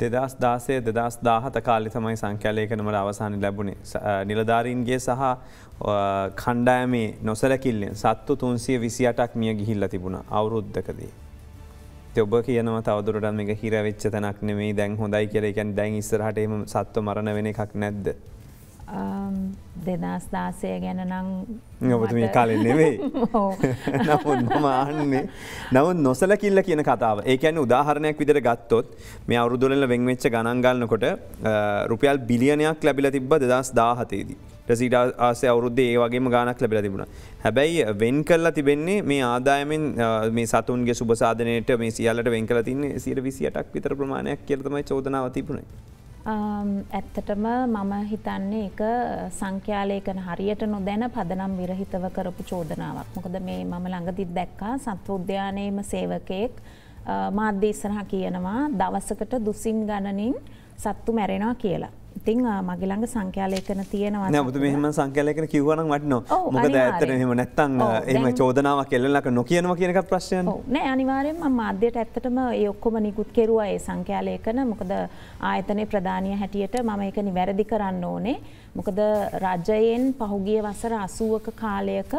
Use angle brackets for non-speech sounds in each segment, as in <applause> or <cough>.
දෙදස් දාසය දෙදස් දාහත කාලි තමයි සංඛ්‍යාලයකනමට අවසානි ලැබුණේ නිලධාරීන්ගේ සහ කණ්ඩෑමේ නොසැලකිල්ලෙන් සත්තු තුන්සිය විසි අටක් මිය ගිහිල්ල තිබුණ අවුරුද්ධකදී. ඔබ කියනව තවදුරටන් එක හිරවෙච්ච තැනක් නෙමේ දැන් හොඳයි කියරකන් දැන් ඉස්සරහටම සත්ව මරණ වෙන එකක් නැද්ද. Um, දෙදස් දාසය ගැන නං ඔබතු මේ කාලෙ නෙවෙයි <laughs> <laughs> නමුත් මම අන්නේ නවත් නොසල කිල්ල කියන කතාව ඒකැන උදාහරණයක් විදිර ගත්තොත් මේ අවුදුලල වෙංවෙච්ච ගණන්ගන්නකොට රුපියල් බිලියනයක් ලැබිල තිබ දෙදස් දාහතේදී. ්‍රසිට ආසය අවුරුද්ද ඒ වගේම ගානක් ලැබිල තිබුණ. හැබැයි වෙන් කරලා තිබෙන්නේ මේ ආදායමෙන් මේ සතුන්ගේ සුබසාධනයට මේ සියල්ලට වෙන් කලතින්න සිට විසියටක් විතර ප්‍රමාණයක් කියරතමයි චෝදනාව තිබුණේ. ඇත්තටම මම හිතන්නේ එක සංඛ්‍යාලයකන හරියට නොදැන පදනම් විරහිතව කරපු චෝදනාවක්. මොකද මේ මම ළඟදිත් දැක්කා සත්ව උද්‍යානයේම සේවකයෙක් මාධ්‍ය ඉස්සරහා කියනවා දවසකට දුසින් ගණනින් සත්තු මැරෙනවා කියලා. ඉතින් මගේ ළඟ සංඛ්‍යාලේඛන තියෙනවා. නෑ ඔබතුමා එහෙම සංඛ්‍යාලේඛන කිව්වා නම් වටිනවා. මොකද ඇත්තට එහෙම නැත්තම් එහෙම චෝදනාවක් එල්ලනක නොකියනවා කියන එක ප්‍රශ්නයනේ. ඔව් නෑ අනිවාර්යයෙන්ම මම මාධ්‍යයට ඇත්තටම ඒ ඔක්කොම නිකුත් කෙරුවා ඒ සංඛ්‍යාලේඛන. මොකද ආයතනයේ ප්‍රධානිය හැටියට මම ඒක නිවැරදි කරන්න ඕනේ. මොකද රජයෙන් පහුගිය වසර 80ක කාලයක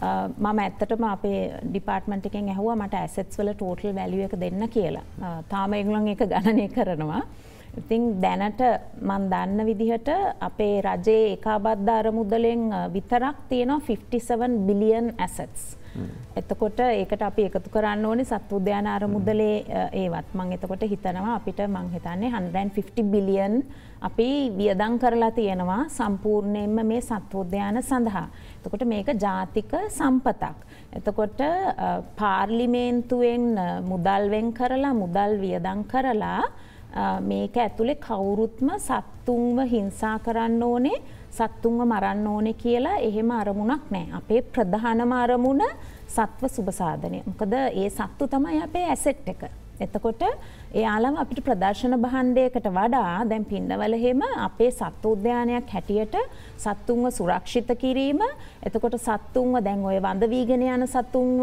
මම ඇත්තටම අපේ ඩිපාර්ට්මන්ට් එකෙන් ඇහුවා මට ඇසෙට්ස් වල ටෝටල් වැලියු එක දෙන්න කියලා. තාම ඒගොල්ලන් ඒක ගණනය කරනවා. ඉතින් දැනට මන් දන්න විදිහට අපේ රජයේ එකබද්ධ අරමුදලෙන් විතරක් තියෙනවා 57 බිලියන් ඇසටස්. එතකොට ඒකට අපි එකතු කරන්න ඕනේ සත් උද්‍යාන අරමුදලේ ඒවත් මං එතකොට හිතනවා අපිට මං හිතන්නේ 150 බිලියන් අපි වියදම් කරලා තියෙනවා සම්පූර්ණයෙන්ම මේ සත් උද්‍යාන සඳහා. එතකොට මේක ජාතික සම්පතක්. එතකොට පාර්ලිමේන්තුවෙන් මුදල්වෙන් කරලා මුදල් වියදම් කරලා මේක ඇතුළේ කවුරුත්ම සත්තුන්ව හිංසා කරන්න ඕනේ සත්තුන්ව මරන්න ඕනේ කියලා එහෙම අරමුණක් නෑ. අපේ ප්‍රධානම අරමුණ සත්ව සුබසාධනය. මොකද ඒ සත්තු තමයි අපේ ඇසෙට් එක. එතකොට එයාලම අපිට ප්‍රදර්ශන භණ්ඩයකට වඩා දැන් පින්නවල හෙම අපේ සත්තු උද්‍යානයක් හැටියට සත්තුන්ව සුරක්ෂිත කිරීම එතකොට සත්තුන්ව දැන් ඔය වඳ වීගෙන යන සත්තුන්ව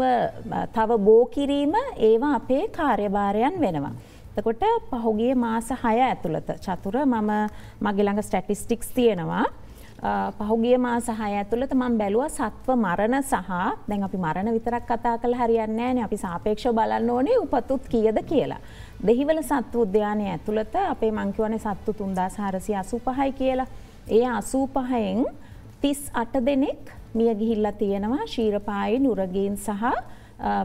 තව බෝ කිරීම ඒවා අපේ කාර්යභාරයන් වෙනවා. එතකොට පහුගේ මාස හය ඇතුළත චතුර මම මගේළඟ ස්ටැටිස්ටික්ස් තියෙනවා. පහුගිය මා සහය ඇතුළත මං බැලුව සත්ව මරණ සහ දැන් අපි මරණ විතරක් කතා කළ හරියන්න ෑන අපි සාපේක්ෂ බලන්න ඕනේ උපතුත් කියද කියලා. දෙහිවල සත්ව උද්‍යානය ඇතුළත අපේ මංකිවන සත්තු තුන්දා සාරසි අසු පහයි කියලා. ඒ අසූ පහයෙන් තිස් අට දෙනෙක් මිය ගිහිල්ලා තියෙනවා ශීරපායි නුරගීන් සහ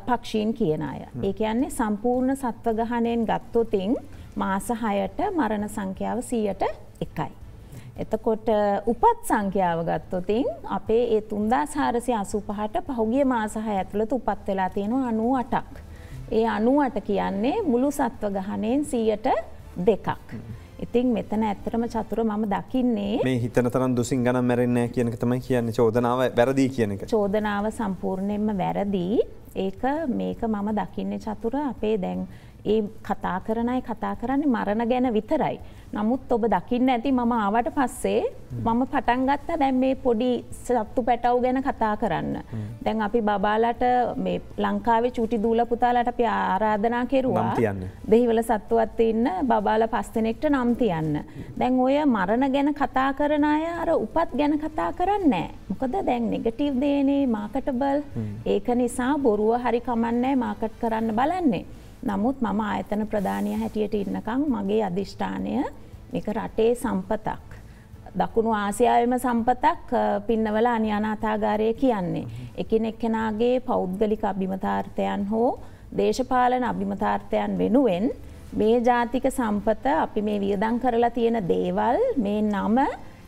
පක්ෂීන් කියන අය. ඒ කියන්නේ සම්පූර්ණ සත්ව ගහනයෙන් ගත්තොතින් මාස හයට මරණ සංඛ්‍යාව සීයට එකයි. එතකොට උපත් සංඛ්‍යාව ගත්තොතින් අපේ ඒ තුන්දා සාරසය අසුපහට පහුගිය මාසහ ඇතුළත උපත් වෙලා තියෙනවා අනුව අටක්. ඒ අනුවට කියන්නේ මුළු සත්ව ගහනයෙන් සීයට දෙකක්. ඉතින් මෙතන ඇත්තරම චතුර මම දකින්නේ මේ හිතන තරන් දුසින් ගන මැරෙන්න කියනක තමයි කියන්න චෝදනාව වැරදිී කියනක චෝදනාව සම්පූර්ණයෙන්ම වැරදිී ඒක මේක මම දකින්නේ චතුර අපේ දැන් ඒ කතා කරනයි කතා කරන්නේ මරණ ගැන විතරයි. නමුත් ඔබ දකින්න ඇති මම ආවට පස්සේ මම පටන් ගත්තා දැන් මේ පොඩි සත්තු පැටව් ගැන කතා කරන්න. දැන් අපි බබාලට මේ ලංකාවේ චුටි දූල පුතාලට අපි ආරාධනා කෙරුවා දෙහිවල සත්තුවත් ඉන්න බබාල පස් දෙනෙක්ට නම් තියන්න. දැන් ඔය මරණ ගැන කතා කරන අය අර උපත් ගැන කතා කරන්නේ නැහැ. මොකද දැන් නෙගටිව් දේනේ මාකටබල්. ඒක නිසා බොරුව හරි කමන්නේ මාකට් කරන්න බලන්නේ. නමුත් මම ආයතන ප්‍රධානය හැටියට ඉන්නකං මගේ අධිෂ්ඨානය මේක රටේ සම්පතක්. දකුණු ආසියාවම සම්පතක් පින්නවල අන්‍යානාතාගාරය කියන්නේ. එකනෙක් කෙනාගේ පෞද්ගලික අභිමතාර්ථයන් හෝ දේශපාලන අභිමතාර්ථයන් වෙනුවෙන් මේ ජාතික සම්පත අපි මේ වියදං කරලා තියෙන දේවල් මේ නම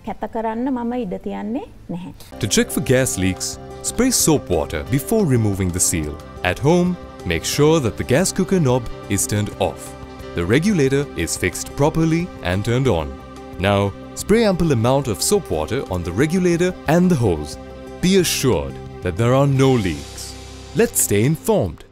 කැත කරන්න මම ඉඩ තියන්නේ නැහැ. To check for gas leaks, spray soap water before removing the seal. At home, Make sure that the gas cooker knob is turned off. The regulator is fixed properly and turned on. Now, spray ample amount of soap water on the regulator and the hose. Be assured that there are no leaks. Let's stay informed.